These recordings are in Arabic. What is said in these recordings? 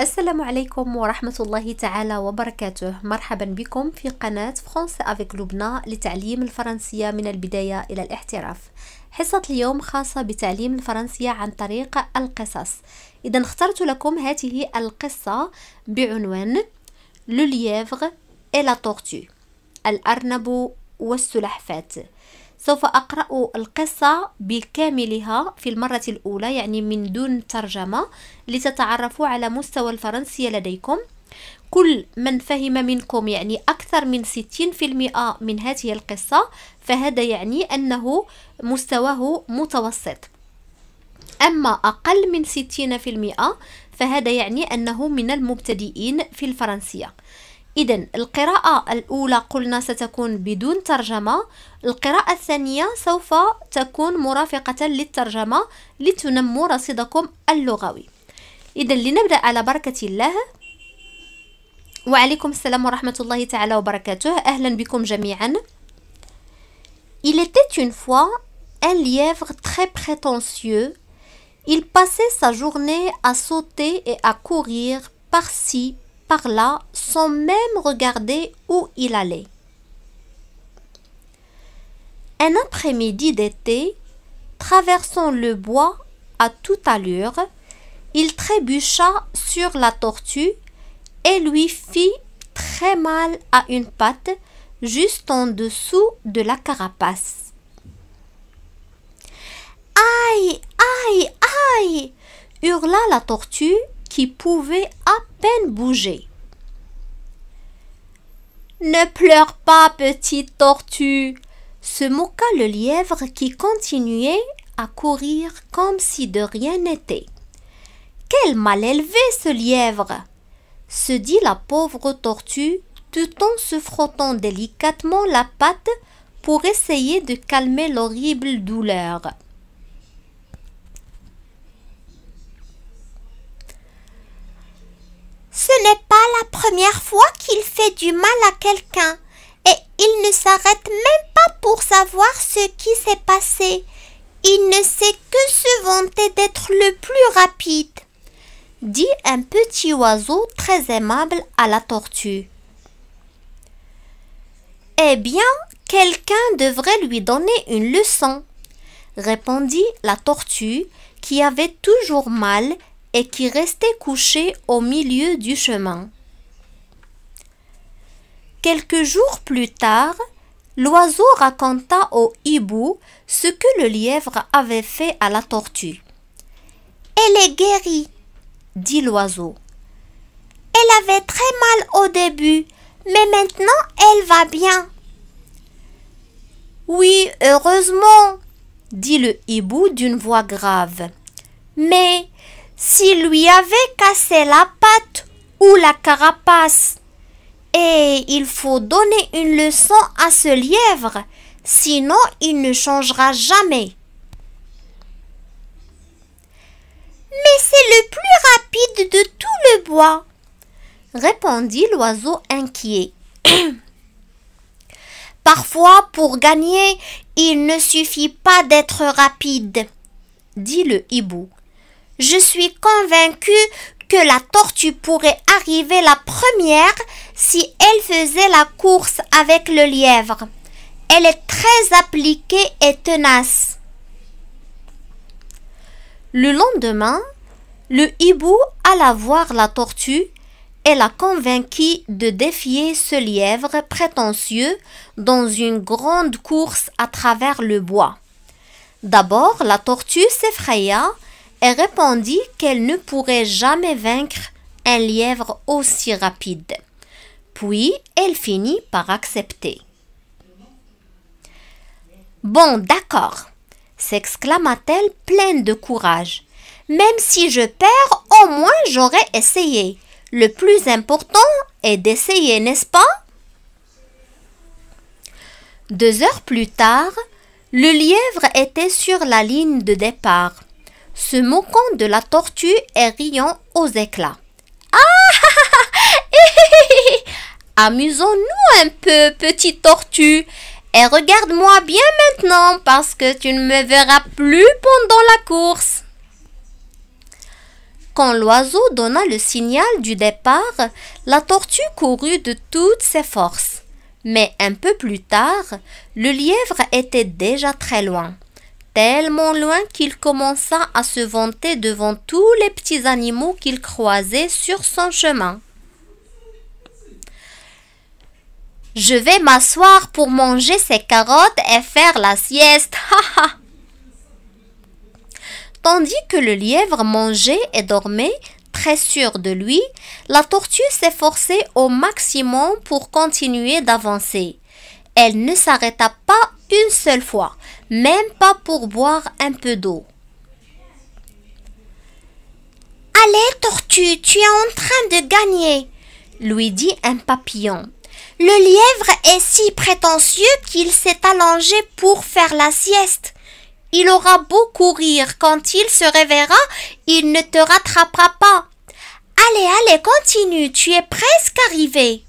السلام عليكم ورحمة الله تعالى وبركاته مرحبا بكم في قناة فرنسا أفيك لبنى لتعليم الفرنسية من البداية إلى الاحتراف حصة اليوم خاصة بتعليم الفرنسية عن طريق القصص إذا اخترت لكم هذه القصة بعنوان لو إلى إلا تورتو الأرنب والسلحفات سوف أقرأ القصة بكاملها في المرة الأولى يعني من دون ترجمة لتتعرفوا على مستوى الفرنسية لديكم كل من فهم منكم يعني أكثر من 60% من هذه القصة فهذا يعني أنه مستواه متوسط أما أقل من 60% فهذا يعني أنه من المبتدئين في الفرنسية إذا القراءة الأولى قلنا ستكون بدون ترجمة القراءة الثانية سوف تكون مرافقة للترجمة لتنمو رصيدكم اللغوي إذا لنبدأ على بركة الله وعليكم السلام ورحمة الله تعالى وبركاته أهلا بكم جميعا Il était une fois un lièvre très prétentieux. Il passait sa journée à sauter et à courir par-ci, là sans même regarder où il allait. Un après-midi d'été, traversant le bois à toute allure, il trébucha sur la tortue et lui fit très mal à une patte juste en dessous de la carapace. Aïe, aïe, aïe hurla la tortue qui pouvait à peine bouger. Ne pleure pas, petite tortue, se moqua le lièvre qui continuait à courir comme si de rien n'était. Quel mal élevé ce lièvre se dit la pauvre tortue tout en se frottant délicatement la patte pour essayer de calmer l'horrible douleur. Ce n'est pas la première fois qu'il fait du mal à quelqu'un et il ne s'arrête même pas pour savoir ce qui s'est passé. Il ne sait que se vanter d'être le plus rapide, dit un petit oiseau très aimable à la tortue. Eh bien, quelqu'un devrait lui donner une leçon, répondit la tortue qui avait toujours mal et qui restait couché au milieu du chemin. Quelques jours plus tard, l'oiseau raconta au hibou ce que le lièvre avait fait à la tortue. Elle est guérie, dit l'oiseau. Elle avait très mal au début, mais maintenant elle va bien. Oui, heureusement, dit le hibou d'une voix grave. Mais s'il lui avait cassé la patte ou la carapace. Et il faut donner une leçon à ce lièvre, sinon il ne changera jamais. Mais c'est le plus rapide de tout le bois, répondit l'oiseau inquiet. Parfois, pour gagner, il ne suffit pas d'être rapide, dit le hibou. Je suis convaincue que la tortue pourrait arriver la première si elle faisait la course avec le lièvre. Elle est très appliquée et tenace. Le lendemain, le hibou alla voir la tortue et la convainquit de défier ce lièvre prétentieux dans une grande course à travers le bois. D'abord, la tortue s'effraya elle répondit qu'elle ne pourrait jamais vaincre un lièvre aussi rapide. Puis elle finit par accepter. Bon, d'accord, s'exclama-t-elle pleine de courage. Même si je perds, au moins j'aurai essayé. Le plus important est d'essayer, n'est-ce pas Deux heures plus tard, le lièvre était sur la ligne de départ se moquant de la tortue et riant aux éclats. Ah Amusons-nous un peu, petite tortue. Et regarde-moi bien maintenant parce que tu ne me verras plus pendant la course. Quand l'oiseau donna le signal du départ, la tortue courut de toutes ses forces. Mais un peu plus tard, le lièvre était déjà très loin tellement loin qu'il commença à se vanter devant tous les petits animaux qu'il croisait sur son chemin. Je vais m'asseoir pour manger ces carottes et faire la sieste. Tandis que le lièvre mangeait et dormait, très sûr de lui, la tortue s'efforçait au maximum pour continuer d'avancer. Elle ne s'arrêta pas une seule fois même pas pour boire un peu d'eau. Allez, tortue, tu es en train de gagner, lui dit un papillon. Le lièvre est si prétentieux qu'il s'est allongé pour faire la sieste. Il aura beau courir, quand il se réveillera, il ne te rattrapera pas. Allez, allez, continue, tu es presque arrivé.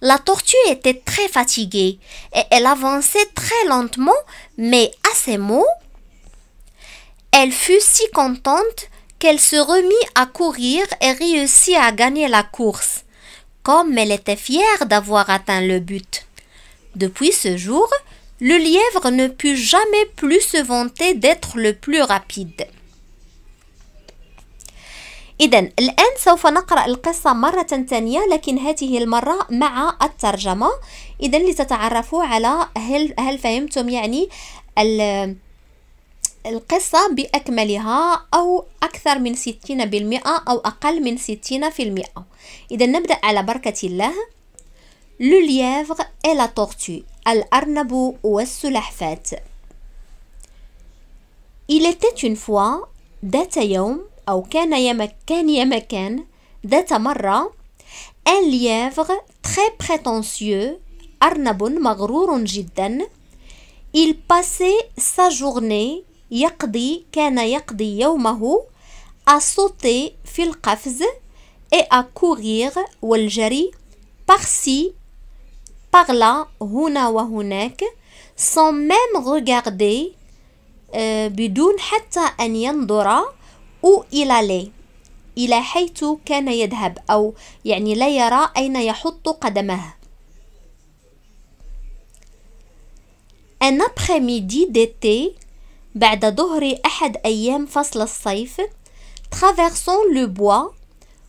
La tortue était très fatiguée et elle avançait très lentement, mais à ces mots, elle fut si contente qu'elle se remit à courir et réussit à gagner la course, comme elle était fière d'avoir atteint le but. Depuis ce jour, le lièvre ne put jamais plus se vanter d'être le plus rapide. إذا الآن سوف نقرأ القصة مرة ثانية لكن هذه المرة مع الترجمة إذا لتتعرفوا على هل, هل فهمتم يعني القصة بأكملها أو أكثر من 60% أو أقل من 60% إذا نبدأ على بركة الله لو lièvre et la tortue الأرنب والسلحفاة Il était une fois ذات يوم أو كان يمك كان يمكن ذات مرة un lièvre très prétentieux أرنب مغرور جدا il passait sa journée يقضي كان يقضي يومه à sauter في القفز et à courir والجري par-ci par là هنا وهناك sans même regarder بدون حتى أن ينظر أو إلى لي إلى حيث كان يذهب أو يعني لا يرى أين يحط قدمه Un après-midi d'été, بعد ظهر أحد أيام فصل الصيف, traversons le bois,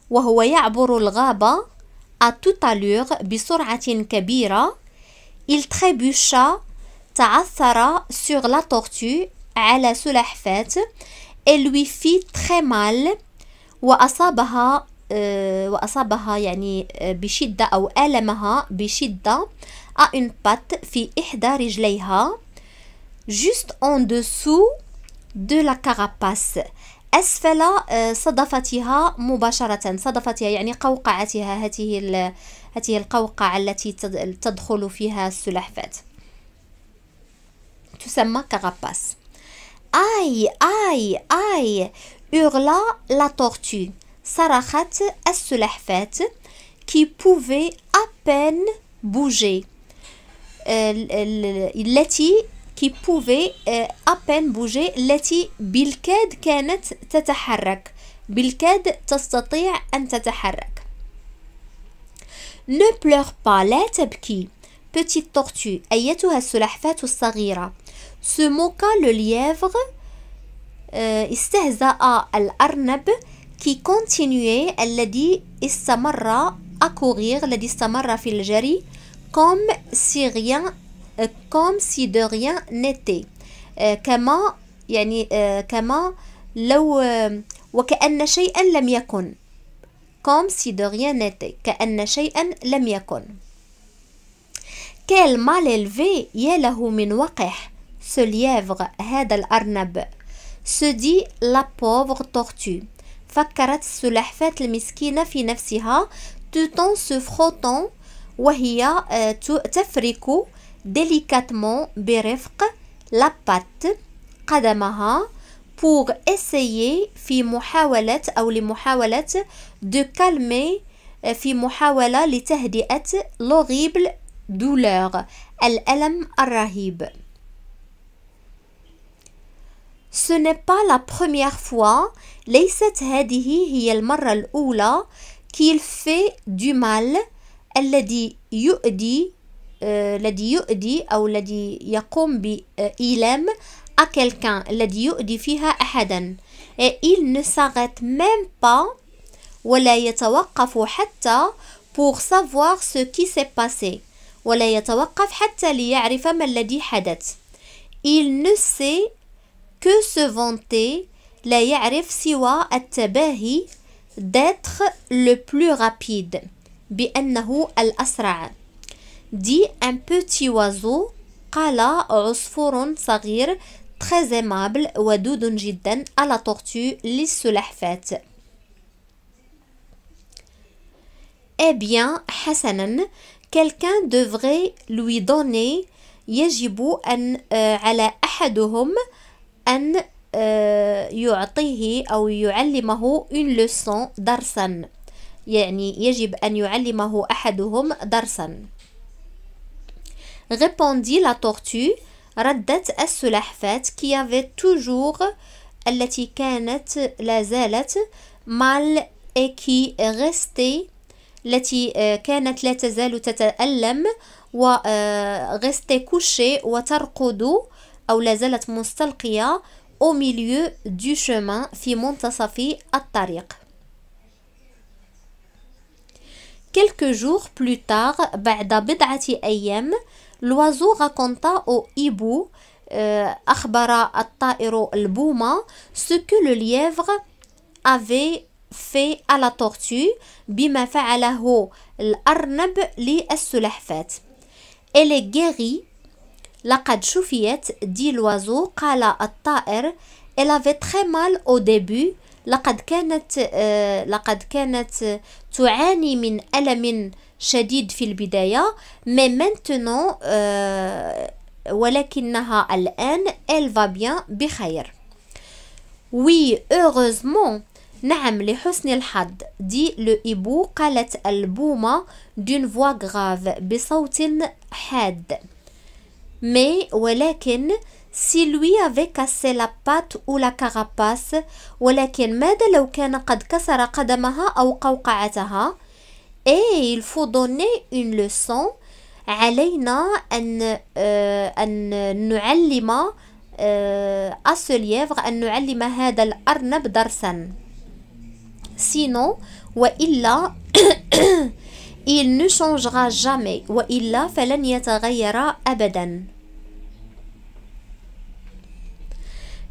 وهو يعبر الغابة, à toute allure بسرعة كبيرة, il trébucha, تعثر sur la tortue, على سلحفاة, fit très مال وأصابها آه، وأصابها يعني آه، بشدة أو ألمها بشدة à une patte في إحدى رجليها juste en dessous de la carapace أسفل آه، صدفتها مباشرة صدفتها يعني قوقعتها هذه هذه القوقعة التي تدخل فيها السلحفاة تسمى كغباس آي آي آي hurla la tortue صرخت السلحفاة كي pouvait à بوجي bouger التي كي pouvait à peine bouger التي بالكاد كانت تتحرك بالكاد تستطيع أن تتحرك ne pleure pas لا تبكي petite tortue أيتها السلحفاة الصغيرة se moqua le lièvre استهزأ الأرنب كي كونتينيي الذي استمر أكوغيغ الذي استمر في الجري كوم سي غيان كوم سي دو غيان نيتي كما يعني كما لو وكأن شيئا لم يكن كوم سي دو غيان نيتي كأن شيئا لم يكن كال مال الفي يا له من وقح ce lièvre هذا الأرنب se dit la pauvre tortue فكرت السلحفاة المسكينة في نفسها tout en se frottant وهي تفرك délicatement برفق la patte قدمها pour essayer في محاولة أو لمحاولة de calmer في محاولة لتهدئة l'horrible douleur الألم الرهيب Ce n'est pas la première fois, ليست هذه هي المرة الأولى qu'il fait du mal الذي يؤدي الذي يؤدي أو الذي يقوم بإيلام à quelqu'un الذي يؤدي فيها أحدا et il ne s'arrête même pas ولا يتوقف حتى pour savoir ce qui s'est passé ولا يتوقف حتى ليعرف ما الذي حدث il ne sait que se vanter لا يعرف سوى التباهي d'être le plus rapide بأنه الأسرع دي un petit oiseau قال عصفور صغير très aimable ودود جدا à la tortue للسلحفاة Eh bien, حسنا quelqu'un devrait lui donner يجب أن على أحدهم أن آه، يعطيه أو يعلمه une leçon درسا يعني يجب أن يعلمه أحدهم درسا répondit la tortue ردت السلحفاة qui avait toujours التي كانت لا زالت mal et qui restait التي آه، كانت لا تزال تتألم و آه، restait couchée وترقد او لازالت مستلقيه او ميليو دو شومان في منتصف الطريق quelques جوغ بلو تاغ بعد بضعه ايام لوازو راكونتا او ايبو آه، اخبر الطائر البوما سكو كو لو ليفر افي في على تورتو بما فعله الارنب للسلحفات إلى est لقد شفيت دي لوازو قال الطائر إلا في تخي مال أو ديبو لقد كانت آه، لقد كانت تعاني من ألم شديد في البداية مي maintenant آه، ولكنها الآن إل فا بيان بخير وي أوغوزمون نعم لحسن الحظ دي لو إيبو قالت البومة دون فوا grave بصوت حاد mais ولكن si lui avait cassé la patte ou la carapace ولكن ماذا لو كان قد كسر قدمها أو قوقعتها اي il faut donner une leçon علينا أن آه، أن نعلم آه، à ce lièvre أن نعلم هذا الأرنب درسا sinon وإلا il ne changera jamais wa illa falan yataghayyara abadan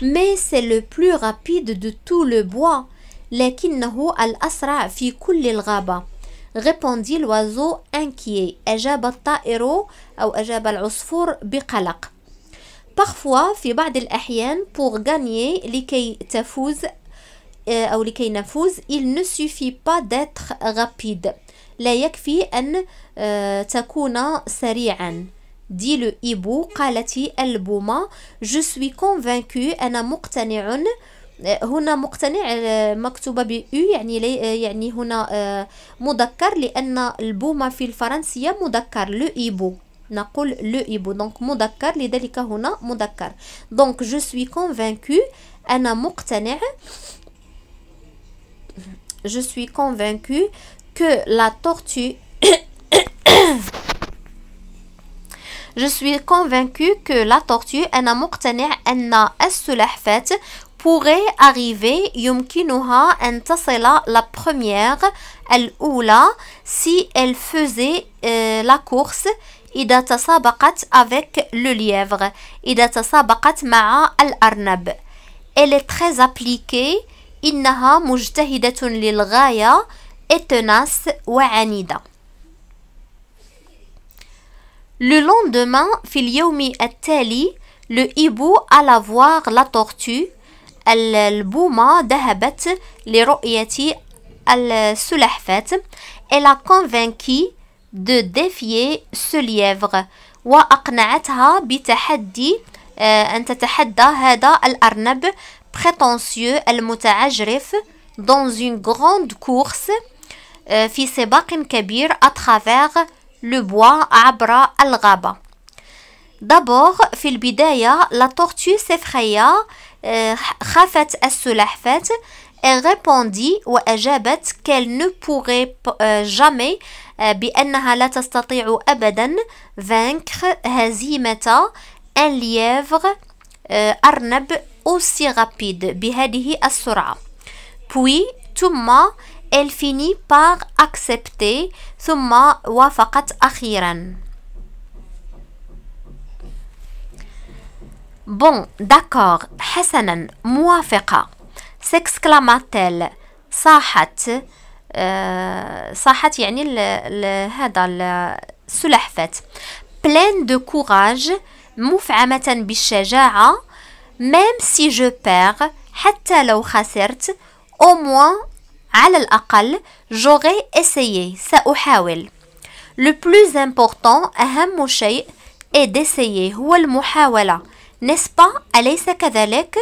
mais c'est le plus rapide de tout le bois لكنه الأسرع في كل الغابة répondit l'oiseau inquiet أجاب الطائر أو أجاب العصفور بقلق parfois في بعض الأحيان pour gagner لكي تفوز أو لكي نفوز il ne suffit pas d'être rapide لا يكفي أن آه، تكون سريعا دي لو إيبو قالت البومة جو سوي كونفانكو أنا مقتنع آه، هنا مقتنع آه، مكتوبة ب يعني يعني هنا مذكر لأن البومة في الفرنسية مذكر لو إيبو نقول لو إيبو دونك مذكر لذلك هنا مذكر دونك جو سوي كونفانكو أنا مقتنع je suis convaincue la tortue Je suis convaincue que la tortue en amoctenir en a fête pourrait arriver yumkinuha en tassela la première elle ou si elle faisait euh, la course et sabakat avec le lièvre idata sabakat ma'a al arnab elle est très appliquée innaha moujtahidatun lil et tenace Le lendemain, fil youmi at le hibou alla voir la tortue, al-boma dahabat li ru'yati Al sulhfat Elle la convaincu de défier ce lièvre, wa aqna'atha bi tahaddi euh, an tatahadda hada al-arnab prétentieux, al-muta'ajrif, dans une grande course. آه، في سباق كبير أترافيغ لو بوا عبر الغابة دابور في البداية لا تورتو سفخيا خافت السلحفاة Elle répondit ou أجابت qu'elle ne pourrait آه، jamais آه، بأنها لا تستطيع أبدا vaincre هزيمة un lièvre أرنب aussi rapide بهذه السرعة. بوي ثم elle finit par accepter ثم وافقت أخيرا Bon, d'accord, حسنا موافقة s'exclama-t-elle صاحت sahat, صاحت يعني ال هذا pleine de courage مفعمة بالشجاعة même si je perds حتى لو خسرت au moins على الأقل j'aurais essayé سأحاول le plus important أهم شيء est d'essayer هو المحاولة n'est-ce pas أليس كذلك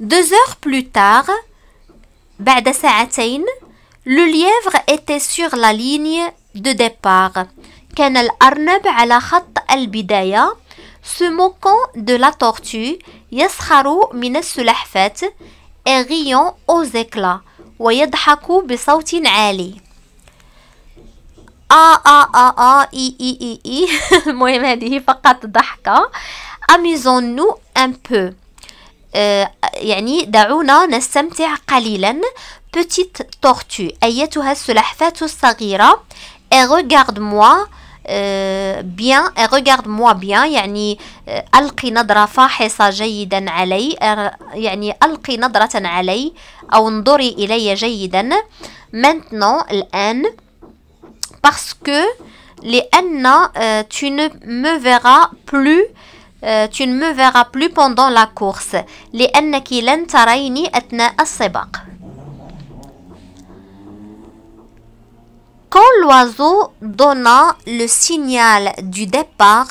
Deux heures plus tard, بعد ساعتين, le lièvre était sur la ligne de départ. كان la على خط البداية, se moquant de la tortue يسخر من السلحفاة اغيون زيكلا ويضحك بصوت عالي آ آ آ آ إي إي إي إي المهم هذه فقط ضحكة نو أن بو يعني دعونا نستمتع قليلا بوتيت تورتو أيتها السلحفاة الصغيرة اي regarde موا بيان ريغارد موا بيان يعني آه، ألقي نظرة فاحصة جيدا علي آه، يعني ألقي نظرة علي أو انظري إلي جيدا maintenant الآن parce que لأن آه، tu ne me verras plus tu ne me verras plus pendant la course لأنك لن تريني أثناء السباق Quand l'oiseau donna le signal du départ,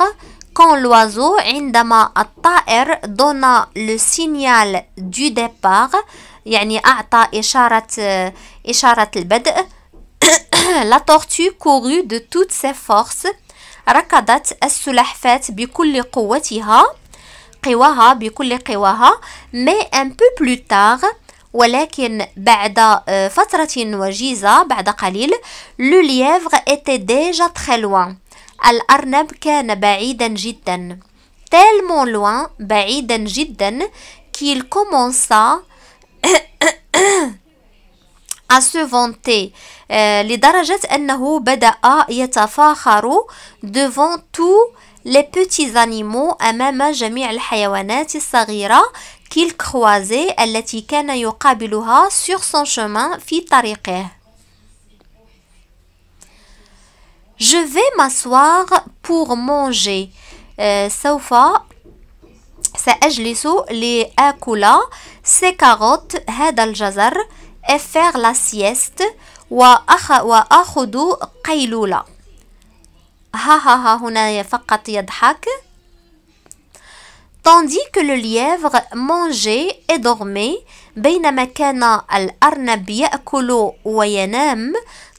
quand l'oiseau عندما الطائر donna le signal du départ يعني أعطى إشارة إشارة البدء la tortue courut de toutes ses forces ركضت السلحفاة بكل قوتها قواها بكل قواها mais un peu plus tard ولكن بعد آه، فترة وجيزة بعد قليل لو ليفغ ديجا déjà très الأرنب كان بعيدا جدا تالمون لوان بعيدا جدا كي الكومونسا أسوفونتي لدرجة أنه بدأ يتفاخر دوفون تو لي بوتي أمام جميع الحيوانات الصغيرة qu'il croisait التي كان يقابلها sur son chemin في طريقه Je vais m'asseoir pour manger euh, سوف سأجلس لآكل سكاروت هذا الجزر et faire la sieste وأخ... وأخذ قيلولة ها ها ها هنا فقط يضحك tandis que le lièvre mangeait et dormait بينما كان الأرنب يأكل وينام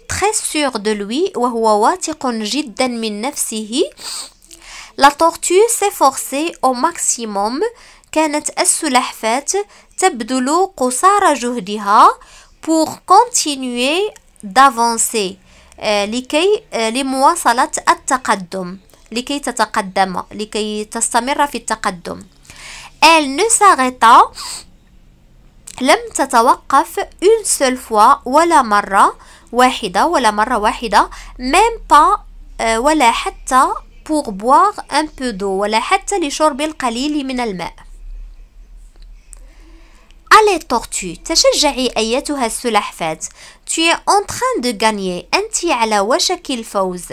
très sûr de lui وهو واثق جدا من نفسه La tortue s'efforçait au maximum كانت السلحفاة تبذل قصارى جهدها pour continuer d'avancer لكي لمواصلة التقدم لكي تتقدم لكي تستمر في التقدم ال نسغطا لم تتوقف اون سول فوا ولا مرة واحدة ولا مرة واحدة ميم با آه، ولا حتى بوغ بواغ ان بو دو ولا حتى لشرب القليل من الماء Allez tortue تشجعي أيتها السلحفاة Tu es en train de gagner أنت على وشك الفوز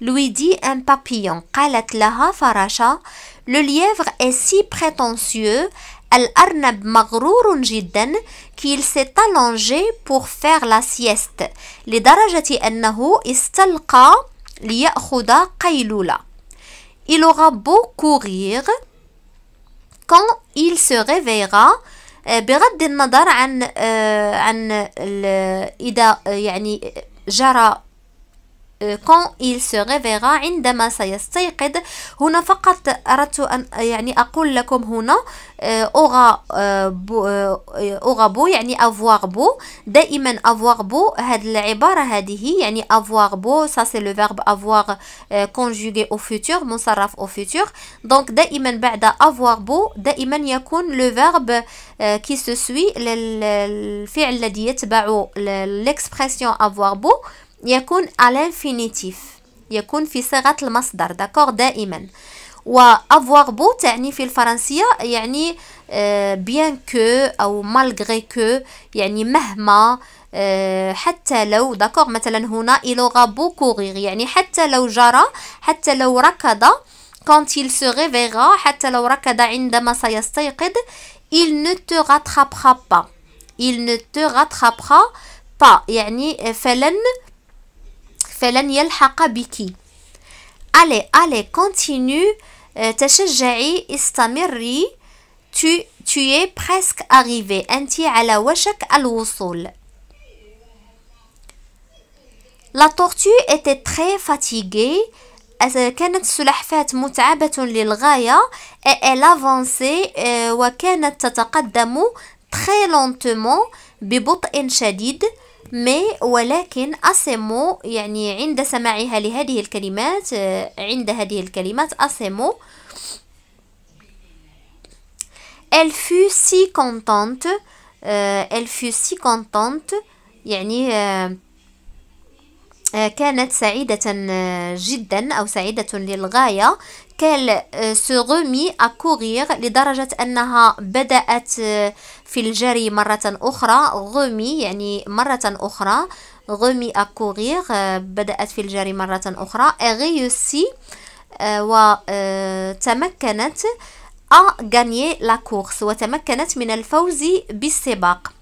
lui dit un papillon. Le lièvre est si prétentieux Al-Arnab مغرور جدا qu'il s'est allongé pour faire la sieste لدرجة أنه استلقى ليأخذ قيلولة Il aura beau courir quand il se réveillera بغض النظر عن عن إذا يعني جرى كون euh, إل se عندما سيستيقظ هنا فقط اردت ان يعني اقول لكم هنا آه، اوغا اوغا آه، آه، بو يعني أفواغ بو دائما أفواغ بو هاد العباره هذه يعني أفواغ بو سا سي لو فيرب أفواغ conjugué أو futur مصرف أو futur دونك دائما بعد أفواغ بو دائما يكون لو فيرب كي سو سوي الفعل الذي يتبع ليكسبرسيون أفواغ بو يكون الانفينيتيف يكون في صيغة المصدر داكوغ دائما و افواغ بو تعني في الفرنسية يعني بيان آه، كو أو مالغري كو يعني مهما آه، حتى لو داكوغ مثلا هنا إلوغا بو beau يعني حتى لو جرى حتى لو ركض كونت il se réveillera حتى لو ركض عندما سيستيقظ il ne te rattrapera pas il ne te rattrapera با يعني فلن فلن يلحق بك الي الي كونتينيو تشجعي استمري tu tu es presque arrivé انت على وشك الوصول la tortue était très fatiguée euh, كانت سلحفات متعبة للغاية elle avançait euh, وكانت تتقدم تخي lentement ببطء شديد مي ولكن أسمو يعني عند سماعها لهذه الكلمات آه، عند هذه الكلمات أسمو Elle fut si contente آه، elle fut si contente يعني آه، كانت سعيدة جدا أو سعيدة للغاية كال آه، سو غومي اكوغيغ لدرجة انها آه، يعني آه، بدأت في الجري مرة اخرى غومي يعني مرة اخرى غومي اكوغيغ بدأت في الجري مرة اخرى اغيوسي وتمكنت ا غاني لا كورس وتمكنت من الفوز بالسباق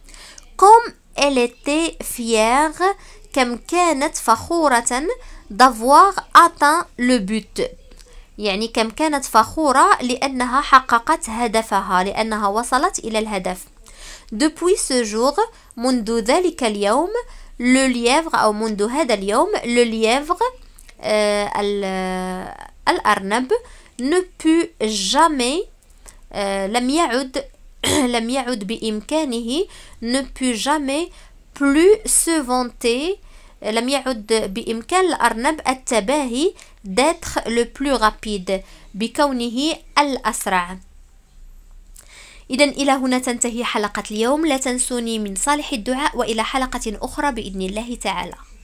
كوم اليتي فيير كم كانت فخورة d'avoir atteint le but يعني كم كانت فخورة لأنها حققت هدفها لأنها وصلت إلى الهدف Depuis ce jour منذ ذلك اليوم le lièvre أو منذ هذا اليوم le lièvre آه, آه، الأرنب ne peut jamais آه، لم يعد لم يعد بإمكانه ne peut jamais plus se vanter لم يعد بإمكان الأرنب التباهي d'être le plus rapide بكونه الأسرع إذا إلى هنا تنتهي حلقة اليوم لا تنسوني من صالح الدعاء وإلى حلقة أخرى بإذن الله تعالى